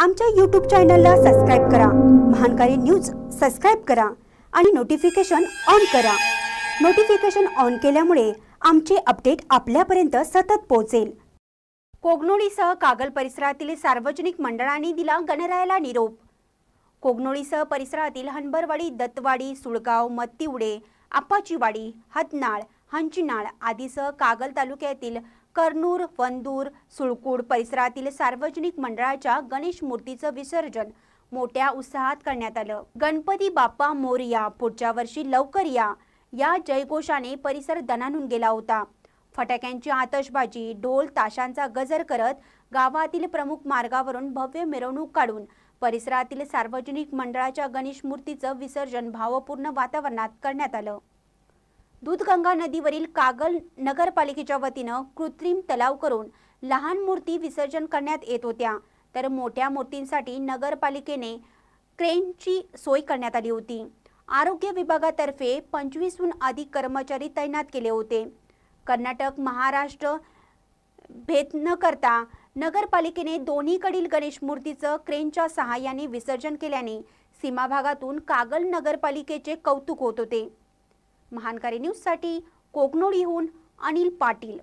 आमच्या यूट्यूब चॅनलला सबस्क्राईब करा महानकारी न्यूज सबस्क्राईब करा आणि नोटिफिकेशन ऑन करा नोटिफिकेशन ऑन केल्यामुळे आमचे अपडेट आपल्यापर्यंत सतत पोहोचेल कोगनोळीसह कागल परिसरातील सार्वजनिक मंडळांनी दिला गणरायाला निरोप कोगनोळीसह परिसरातील हनबरवाडी दत्तवाडी सुळगाव मत्तिवडे आप्पाचीवाडी हतनाळ हंचीनाळ आदीसह कागल तालुक्यातील कर्नूर वंदूर सुळकूड परिसरातील सार्वजनिक मंडळाच्या गणेश मूर्तीचं विसर्जन मोठ्या उत्साहात करण्यात आलं गणपती बाप्पा मोरया पुढच्या वर्षी लवकर या या जयघोषाने परिसर दणानून गेला होता फटाक्यांची आतषबाजी ढोल ताशांचा गजर करत गावातील प्रमुख मार्गावरून भव्य मिरवणूक काढून परिसरातील सार्वजनिक मंडळाच्या गणेश मूर्तीचं विसर्जन भावपूर्ण वातावरणात करण्यात आलं दूधगंगा नदीवरील कागल नगरपालिकेच्या वतीनं कृत्रिम तलाव करून लहान मूर्ती विसर्जन करण्यात येत होत्या तर मोठ्या मूर्तींसाठी नगरपालिकेने क्रेनची सोय करण्यात आली होती आरोग्य विभागातर्फे पंचवीसहून अधिक कर्मचारी तैनात केले होते कर्नाटक महाराष्ट्र भेद न करता नगरपालिकेने दोन्हीकडील गणेश मूर्तीचं क्रेनच्या सहाय्याने विसर्जन केल्याने सीमाभागातून कागल नगरपालिकेचे कौतुक होत होते महानकारी न्यूजसाठी कोकणोळीहून अनिल पाटील